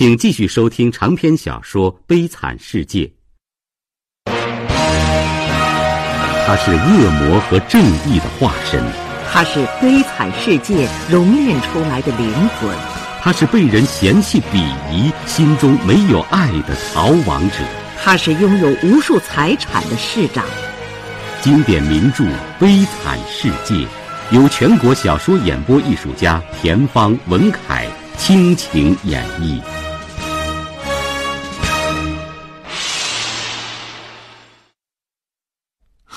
请继续收听长篇小说《悲惨世界》，他是恶魔和正义的化身，他是悲惨世界熔炼出来的灵魂，他是被人嫌弃鄙夷、心中没有爱的逃亡者，他是拥有无数财产的市长。经典名著《悲惨世界》，由全国小说演播艺术家田方、文凯倾情演绎。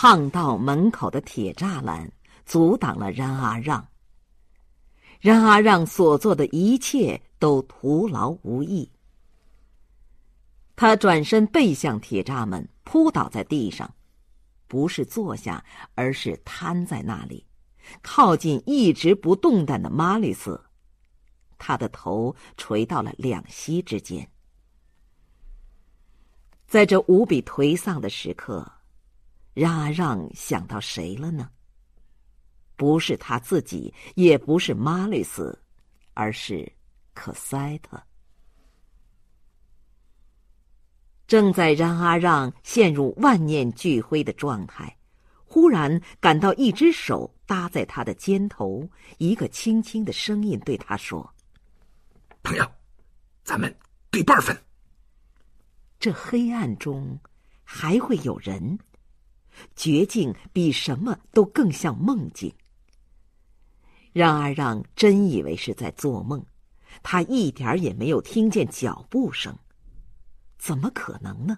巷道门口的铁栅栏阻挡了冉阿让。冉阿让所做的一切都徒劳无益。他转身背向铁栅门，扑倒在地上，不是坐下，而是瘫在那里，靠近一直不动弹的玛丽斯。他的头垂到了两膝之间。在这无比颓丧的时刻。让阿让想到谁了呢？不是他自己，也不是马丽斯，而是可塞特。正在让阿让陷入万念俱灰的状态，忽然感到一只手搭在他的肩头，一个轻轻的声音对他说：“朋友，咱们对半分。”这黑暗中还会有人？绝境比什么都更像梦境，让二让真以为是在做梦，他一点也没有听见脚步声，怎么可能呢？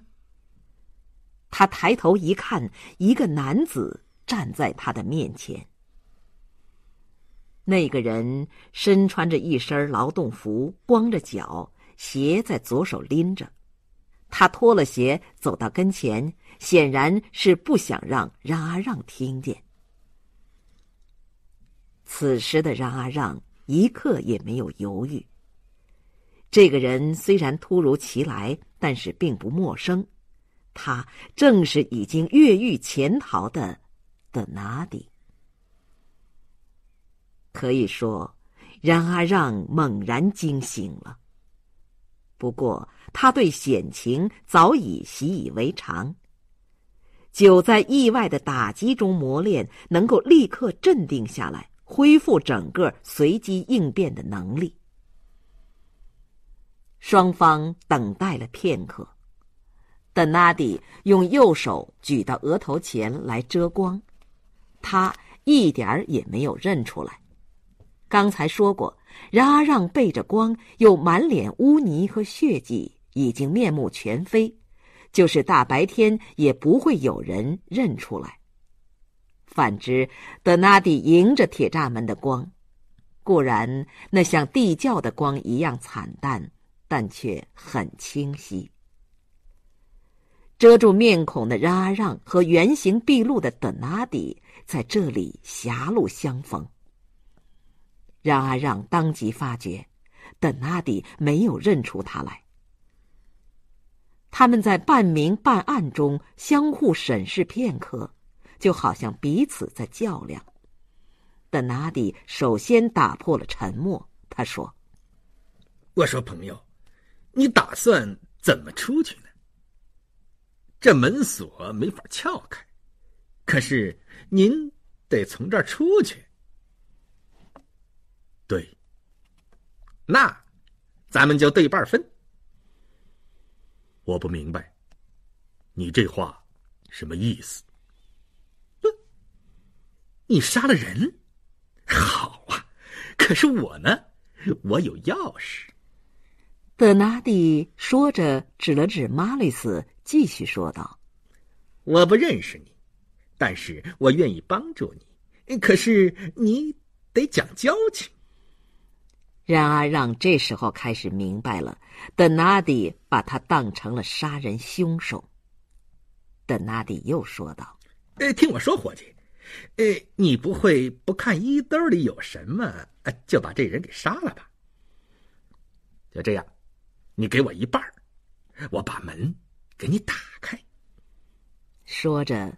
他抬头一看，一个男子站在他的面前。那个人身穿着一身劳动服，光着脚，鞋在左手拎着。他脱了鞋，走到跟前。显然是不想让冉阿让听见。此时的冉阿让一刻也没有犹豫。这个人虽然突如其来，但是并不陌生，他正是已经越狱潜逃的的纳迪。可以说，冉阿让猛然惊醒了。不过，他对险情早已习以为常。久在意外的打击中磨练，能够立刻镇定下来，恢复整个随机应变的能力。双方等待了片刻，邓纳迪用右手举到额头前来遮光，他一点儿也没有认出来。刚才说过，冉阿让背着光，又满脸污泥和血迹，已经面目全非。就是大白天也不会有人认出来。反之，德纳迪迎着铁栅门的光，固然那像地窖的光一样惨淡，但却很清晰。遮住面孔的让阿让和原形毕露的德纳迪在这里狭路相逢。让阿让当即发觉，德纳迪没有认出他来。他们在半明半暗中相互审视片刻，就好像彼此在较量。但纳迪首先打破了沉默，他说：“我说朋友，你打算怎么出去呢？这门锁没法撬开，可是您得从这儿出去。对，那，咱们就对半分。”我不明白，你这话什么意思？你杀了人，好啊！可是我呢？我有钥匙。德纳第说着，指了指马里斯，继续说道：“我不认识你，但是我愿意帮助你。可是你得讲交情。”然阿让这时候开始明白了，邓纳迪把他当成了杀人凶手。邓纳迪又说道：“呃，听我说，伙计，呃，你不会不看衣兜里有什么就把这人给杀了吧？就这样，你给我一半我把门给你打开。”说着。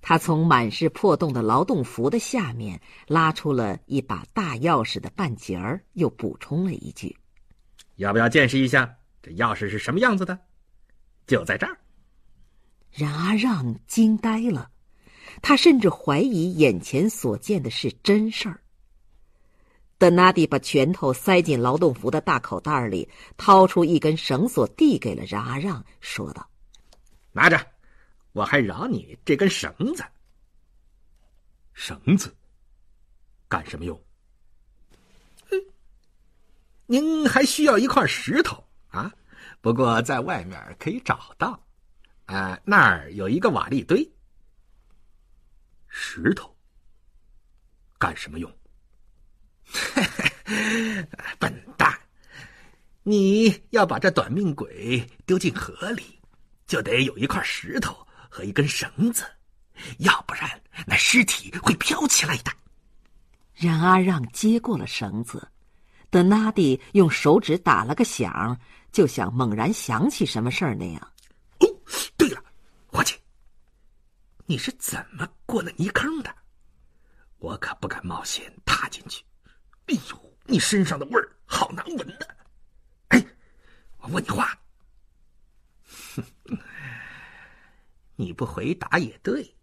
他从满是破洞的劳动服的下面拉出了一把大钥匙的半截儿，又补充了一句：“要不要见识一下这钥匙是什么样子的？就在这儿。”冉阿让惊呆了，他甚至怀疑眼前所见的是真事儿。德纳迪把拳头塞进劳动服的大口袋里，掏出一根绳索，递给了冉阿让，说道：“拿着。”我还饶你这根绳子，绳子干什么用？您还需要一块石头啊？不过在外面可以找到，啊，那儿有一个瓦砾堆。石头干什么用？笨蛋！你要把这短命鬼丢进河里，就得有一块石头。和一根绳子，要不然那尸体会飘起来的。任阿让接过了绳子，德纳蒂用手指打了个响，就像猛然想起什么事儿那样。哦，对了，伙计，你是怎么过那泥坑的？我可不敢冒险踏进去。哎呦，你身上的味儿好难闻的。哎，我问你话。你不回答也对。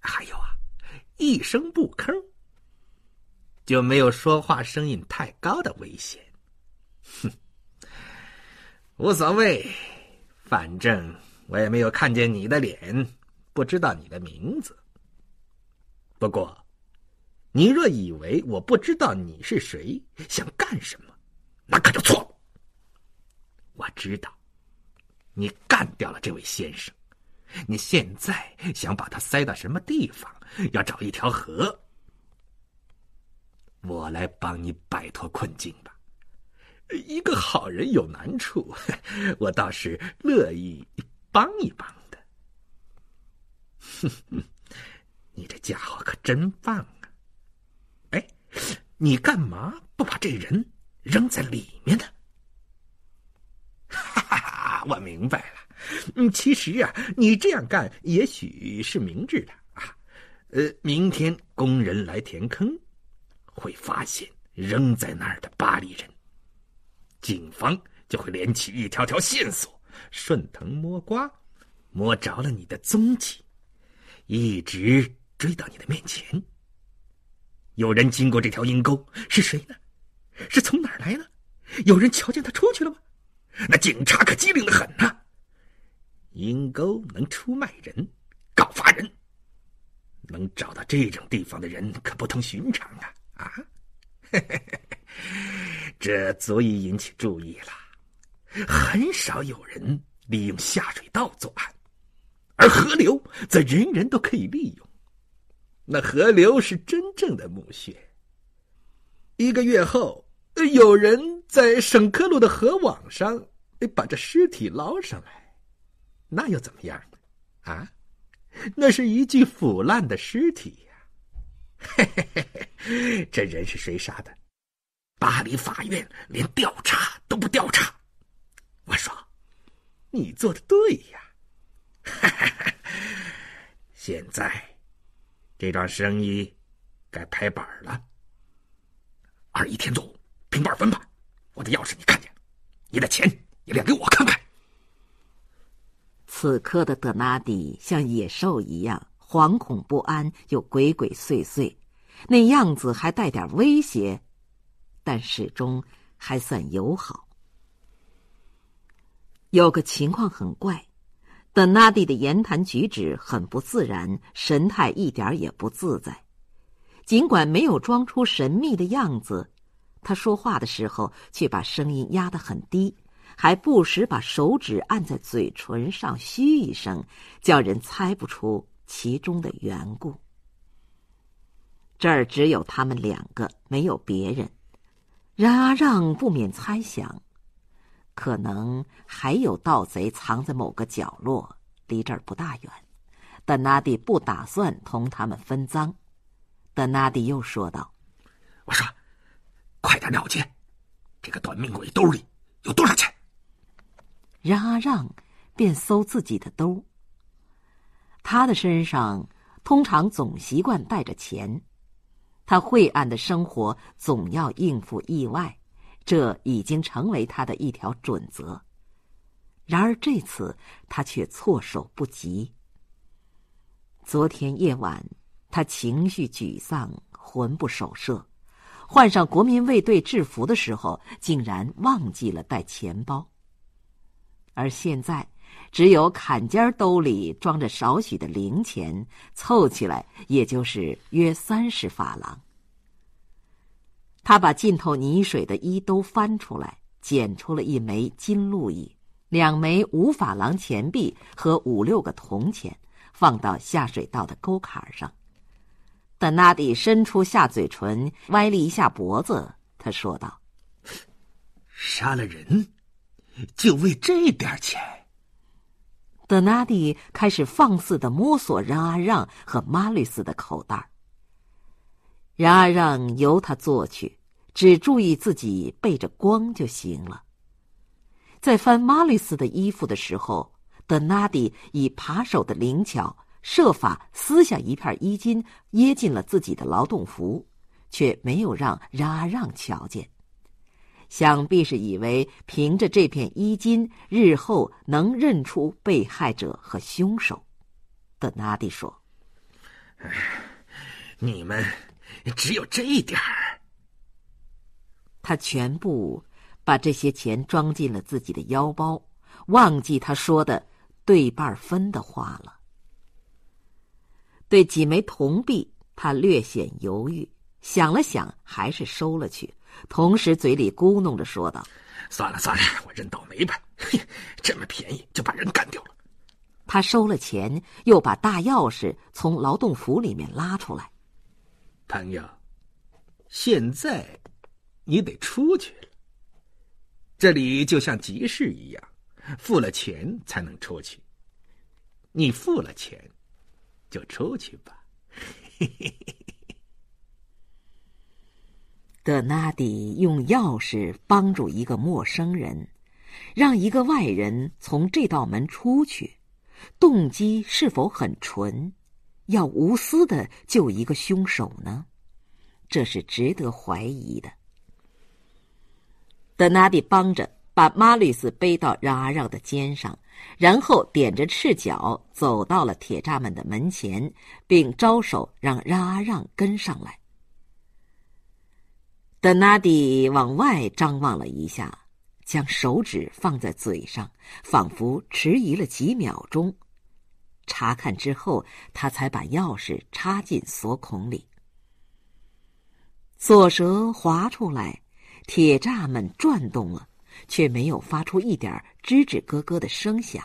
还有啊，一声不吭，就没有说话声音太高的危险。哼，无所谓，反正我也没有看见你的脸，不知道你的名字。不过，你若以为我不知道你是谁，想干什么，那可就错了。我知道，你干掉了这位先生。你现在想把它塞到什么地方？要找一条河，我来帮你摆脱困境吧。一个好人有难处，我倒是乐意帮一帮的。哼哼，你这家伙可真棒啊！哎，你干嘛不把这人扔在里面呢？哈哈哈，我明白了。嗯，其实啊，你这样干也许是明智的啊。呃，明天工人来填坑，会发现扔在那儿的巴黎人，警方就会连起一条条线索，顺藤摸瓜，摸着了你的踪迹，一直追到你的面前。有人经过这条阴沟，是谁呢？是从哪儿来的？有人瞧见他出去了吗？那警察可机灵的很呐。阴沟能出卖人，告发人。能找到这种地方的人可不同寻常啊！啊，这足以引起注意了。很少有人利用下水道作案，而河流则人人都可以利用。那河流是真正的墓穴。一个月后，有人在省科路的河网上把这尸体捞上来。那又怎么样啊，那是一具腐烂的尸体呀！这人是谁杀的？巴黎法院连调查都不调查。我说，你做的对呀。现在，这桩生意该拍板了。二一天租，平半分吧。我的钥匙你看见，你的钱也亮给我看看。此刻的德纳迪像野兽一样惶恐不安，又鬼鬼祟祟，那样子还带点威胁，但始终还算友好。有个情况很怪，德纳迪的言谈举止很不自然，神态一点也不自在。尽管没有装出神秘的样子，他说话的时候却把声音压得很低。还不时把手指按在嘴唇上，嘘一声，叫人猜不出其中的缘故。这儿只有他们两个，没有别人。然阿让不免猜想，可能还有盗贼藏在某个角落，离这儿不大远。但那蒂不打算同他们分赃。但那蒂又说道：“我说，快点了结！这个短命鬼兜里有多少钱？”让阿让便搜自己的兜儿。他的身上通常总习惯带着钱，他晦暗的生活总要应付意外，这已经成为他的一条准则。然而这次他却措手不及。昨天夜晚，他情绪沮丧，魂不守舍，换上国民卫队制服的时候，竟然忘记了带钱包。而现在，只有坎肩兜里装着少许的零钱，凑起来也就是约三十法郎。他把浸透泥水的衣兜翻出来，捡出了一枚金路易、两枚五法郎钱币和五六个铜钱，放到下水道的沟坎上。但纳迪伸出下嘴唇，歪了一下脖子，他说道：“杀了人。”就为这点钱。德纳迪开始放肆的摸索让阿让和马吕斯的口袋。让阿让由他做去，只注意自己背着光就行了。在翻马吕斯的衣服的时候，德纳迪以扒手的灵巧，设法撕下一片衣襟，掖进了自己的劳动服，却没有让让阿让瞧见。想必是以为凭着这片衣襟，日后能认出被害者和凶手。”德纳迪说，“你们只有这一点儿。”他全部把这些钱装进了自己的腰包，忘记他说的“对半分”的话了。对几枚铜币，他略显犹豫，想了想，还是收了去。同时嘴里咕哝着说道：“算了算了，我认倒霉吧。这么便宜就把人干掉了。”他收了钱，又把大钥匙从劳动服里面拉出来。朋友，现在你得出去了。这里就像集市一样，付了钱才能出去。你付了钱，就出去吧。德纳迪用钥匙帮助一个陌生人，让一个外人从这道门出去，动机是否很纯？要无私的救一个凶手呢？这是值得怀疑的。德纳迪帮着把马吕斯背到让阿让的肩上，然后点着赤脚走到了铁栅门的门前，并招手让让阿让跟上来。德纳迪往外张望了一下，将手指放在嘴上，仿佛迟疑了几秒钟。查看之后，他才把钥匙插进锁孔里。锁舌滑出来，铁栅门转动了，却没有发出一点吱吱咯咯的声响，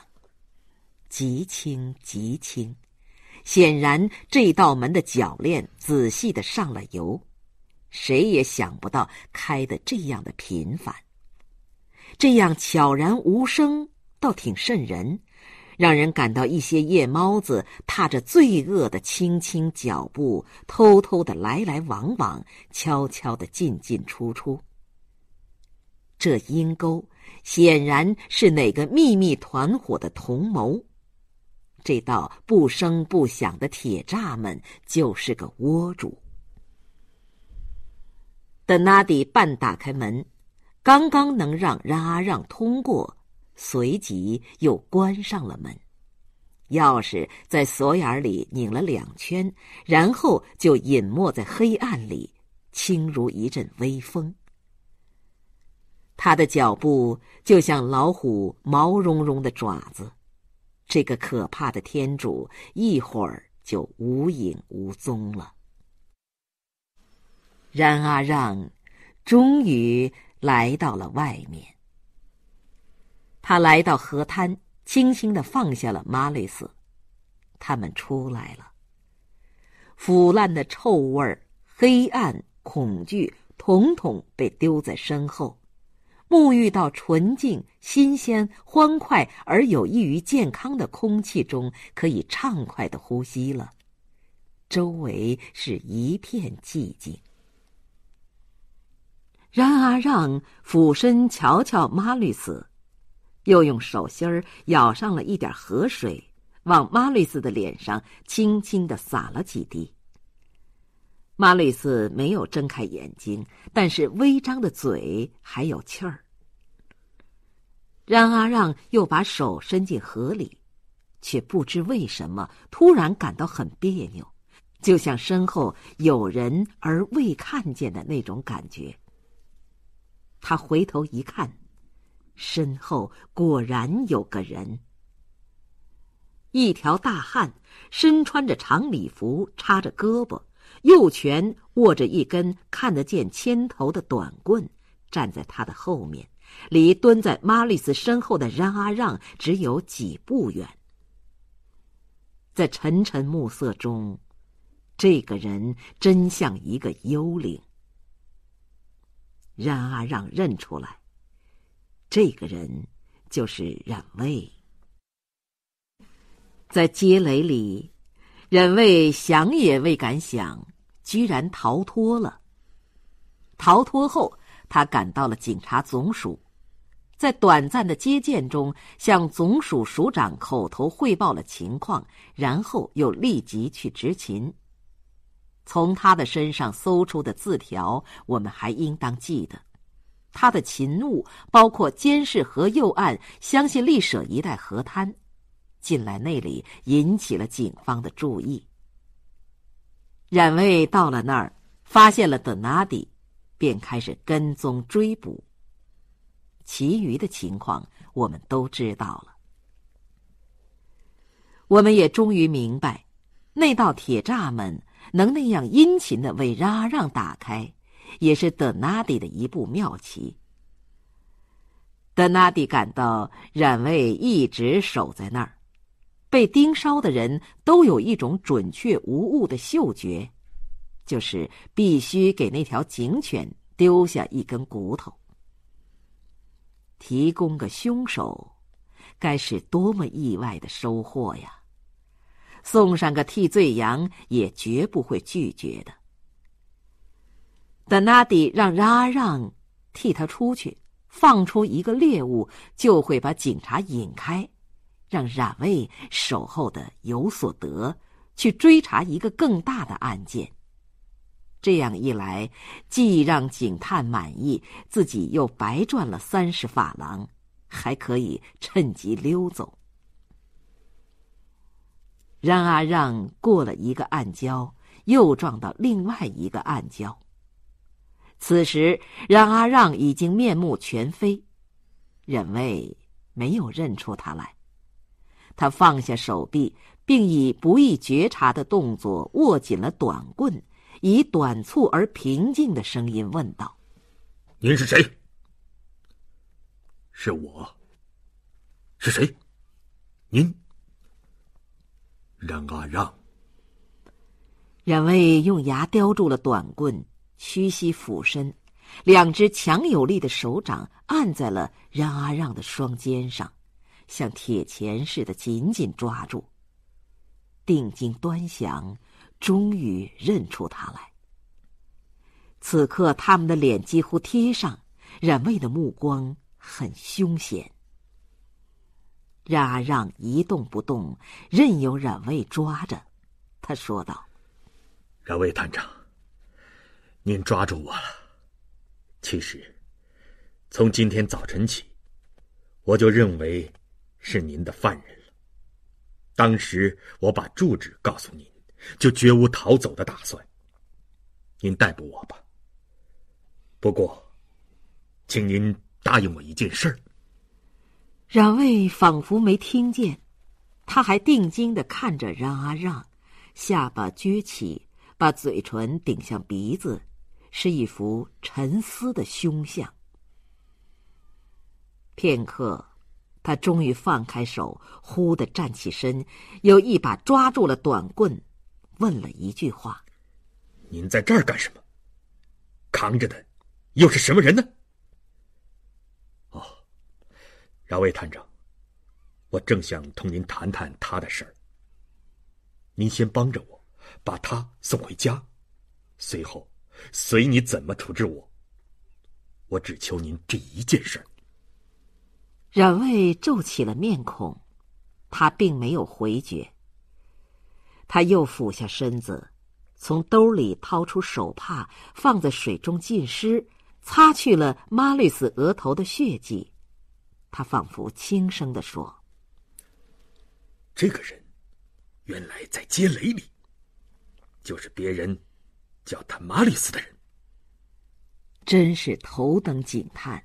极轻极轻。显然，这道门的铰链仔细的上了油。谁也想不到开的这样的频繁，这样悄然无声，倒挺渗人，让人感到一些夜猫子踏着罪恶的轻轻脚步，偷偷的来来往往，悄悄的进进出出。这阴沟显然是哪个秘密团伙的同谋，这道不声不响的铁栅门就是个窝主。德纳第半打开门，刚刚能让让阿让通过，随即又关上了门。钥匙在锁眼里拧了两圈，然后就隐没在黑暗里，轻如一阵微风。他的脚步就像老虎毛茸茸的爪子。这个可怕的天主一会儿就无影无踪了。冉阿让终于来到了外面。他来到河滩，轻轻的放下了马雷斯，他们出来了。腐烂的臭味、黑暗、恐惧，统统被丢在身后，沐浴到纯净、新鲜、欢快而有益于健康的空气中，可以畅快的呼吸了。周围是一片寂静。冉阿让俯身瞧瞧玛丽斯，又用手心儿舀上了一点河水，往玛丽斯的脸上轻轻的洒了几滴。玛丽斯没有睁开眼睛，但是微张的嘴还有气儿。让阿让又把手伸进河里，却不知为什么突然感到很别扭，就像身后有人而未看见的那种感觉。他回头一看，身后果然有个人。一条大汉身穿着长礼服，叉着胳膊，右拳握着一根看得见牵头的短棍，站在他的后面，离蹲在玛丽斯身后的冉阿让只有几步远。在沉沉暮色中，这个人真像一个幽灵。让阿让认出来，这个人就是忍卫。在劫雷里，忍卫想也未敢想，居然逃脱了。逃脱后，他赶到了警察总署，在短暂的接见中，向总署署长口头汇报了情况，然后又立即去执勤。从他的身上搜出的字条，我们还应当记得。他的勤务包括监视河右岸、相信丽舍一带河滩，近来那里引起了警方的注意。冉魏到了那儿，发现了德纳迪，便开始跟踪追捕。其余的情况我们都知道了。我们也终于明白，那道铁栅门。能那样殷勤的为让让打开，也是德纳第的一步妙棋。德纳第感到冉魏一直守在那儿，被盯梢的人都有一种准确无误的嗅觉，就是必须给那条警犬丢下一根骨头，提供个凶手，该是多么意外的收获呀！送上个替罪羊，也绝不会拒绝的。但纳迪让让让替他出去，放出一个猎物，就会把警察引开，让冉魏守候的有所得，去追查一个更大的案件。这样一来，既让警探满意，自己又白赚了三十法郎，还可以趁机溜走。让阿让过了一个暗礁，又撞到另外一个暗礁。此时，让阿让已经面目全非，忍卫没有认出他来。他放下手臂，并以不易觉察的动作握紧了短棍，以短促而平静的声音问道：“您是谁？”“是我。”“是谁？”“您。”让阿让，冉魏用牙叼住了短棍，屈膝俯身，两只强有力的手掌按在了让阿让的双肩上，像铁钳似的紧紧抓住。定睛端详，终于认出他来。此刻他们的脸几乎贴上，冉魏的目光很凶险。冉阿让一动不动，任由冉魏抓着。他说道：“冉魏探长，您抓住我了。其实，从今天早晨起，我就认为是您的犯人了。当时我把住址告诉您，就绝无逃走的打算。您逮捕我吧。不过，请您答应我一件事儿。”冉魏仿佛没听见，他还定睛的看着冉阿让，下巴撅起，把嘴唇顶向鼻子，是一副沉思的凶相。片刻，他终于放开手，忽地站起身，又一把抓住了短棍，问了一句话：“您在这儿干什么？扛着的又是什么人呢？”两位探长，我正想同您谈谈他的事儿。您先帮着我把他送回家，随后随你怎么处置我。我只求您这一件事儿。冉魏皱起了面孔，他并没有回绝。他又俯下身子，从兜里掏出手帕，放在水中浸湿，擦去了马瑞斯额头的血迹。他仿佛轻声地说：“这个人原来在街垒里，就是别人叫他马里斯的人。真是头等警探，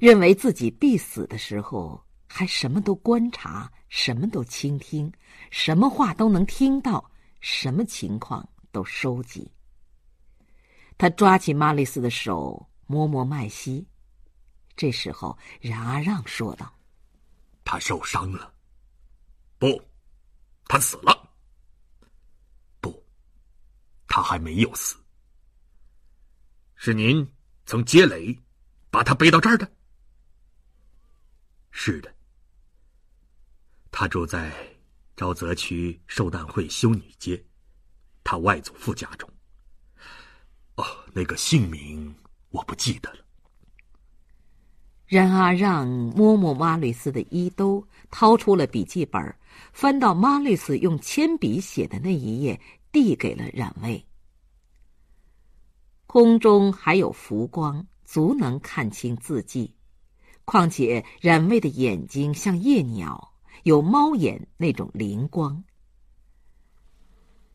认为自己必死的时候，还什么都观察，什么都倾听，什么话都能听到，什么情况都收集。”他抓起马里斯的手，摸摸麦西，这时候，冉阿让说道：“他受伤了，不，他死了，不，他还没有死。是您从街垒把他背到这儿的？是的。他住在沼泽区寿诞会修女街，他外祖父家中。哦，那个姓名我不记得了。”冉阿让摸摸马吕斯的衣兜，掏出了笔记本，翻到马吕斯用铅笔写的那一页，递给了冉魏。空中还有浮光，足能看清字迹。况且冉魏的眼睛像夜鸟，有猫眼那种灵光。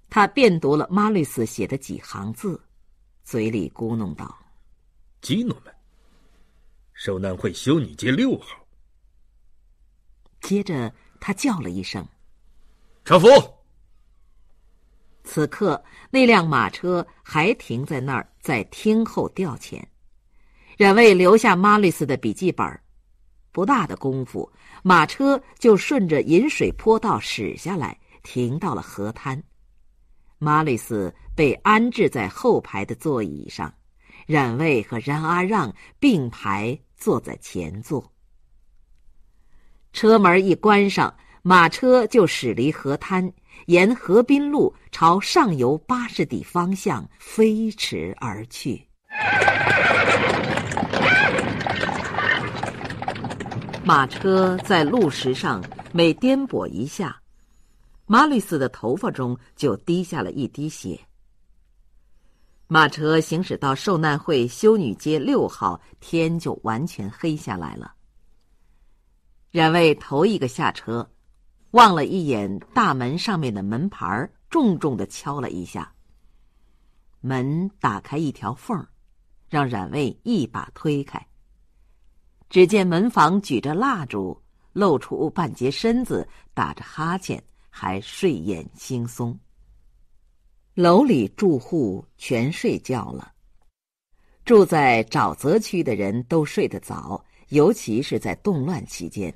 他便读了马吕斯写的几行字，嘴里咕哝道：“吉诺们。”受难会修女街六号。接着，他叫了一声：“车福。”此刻，那辆马车还停在那儿，在听候调遣。冉为留下马里斯的笔记本不大的功夫，马车就顺着引水坡道驶下来，停到了河滩。马里斯被安置在后排的座椅上。冉卫和冉阿让并排坐在前座。车门一关上，马车就驶离河滩，沿河滨路朝上游八十里方向飞驰而去。马车在路石上每颠簸一下，马吕斯的头发中就滴下了一滴血。马车行驶到受难会修女街六号，天就完全黑下来了。冉魏头一个下车，望了一眼大门上面的门牌儿，重重的敲了一下。门打开一条缝儿，让冉魏一把推开。只见门房举着蜡烛，露出半截身子，打着哈欠，还睡眼惺忪。楼里住户全睡觉了。住在沼泽区的人都睡得早，尤其是在动乱期间。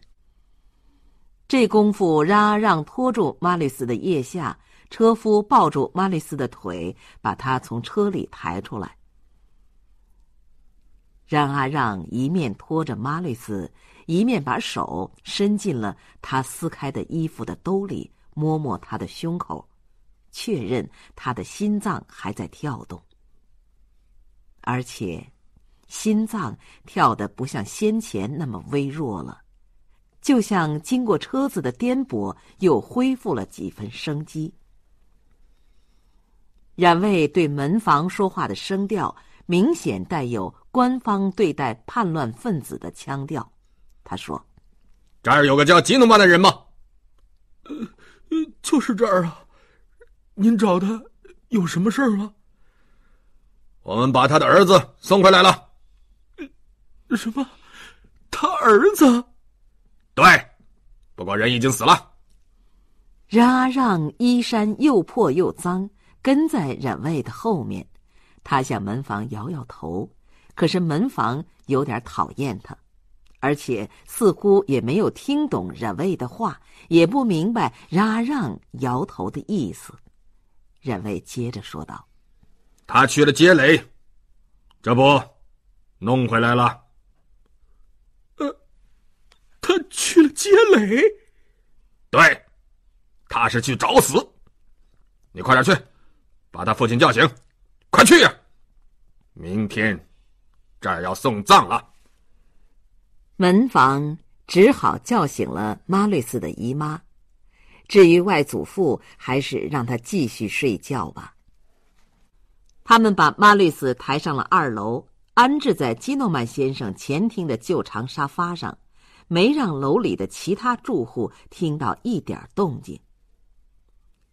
这功夫，让阿让拖住马利斯的腋下，车夫抱住马利斯的腿，把他从车里抬出来。让阿让一面拖着马利斯，一面把手伸进了他撕开的衣服的兜里，摸摸他的胸口。确认他的心脏还在跳动，而且心脏跳得不像先前那么微弱了，就像经过车子的颠簸，又恢复了几分生机。冉魏对门房说话的声调明显带有官方对待叛乱分子的腔调，他说：“这儿有个叫吉诺曼的人吗？”“呃，就是这儿啊。”您找他有什么事儿吗？我们把他的儿子送回来了。什么？他儿子？对，不过人已经死了。冉阿让衣衫又破又脏，跟在冉魏的后面。他向门房摇摇头，可是门房有点讨厌他，而且似乎也没有听懂冉魏的话，也不明白冉阿让摇头的意思。任卫接着说道：“他去了接垒，这不，弄回来了。”“呃，他去了接垒。”“对，他是去找死。”“你快点去，把他父亲叫醒，快去呀！明天这儿要送葬了。”门房只好叫醒了妈瑞斯的姨妈。至于外祖父，还是让他继续睡觉吧。他们把玛丽斯抬上了二楼，安置在基诺曼先生前厅的旧长沙发上，没让楼里的其他住户听到一点动静。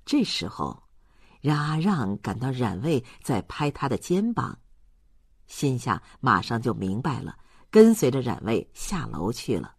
这时候，让阿让感到冉魏在拍他的肩膀，心下马上就明白了，跟随着冉魏下楼去了。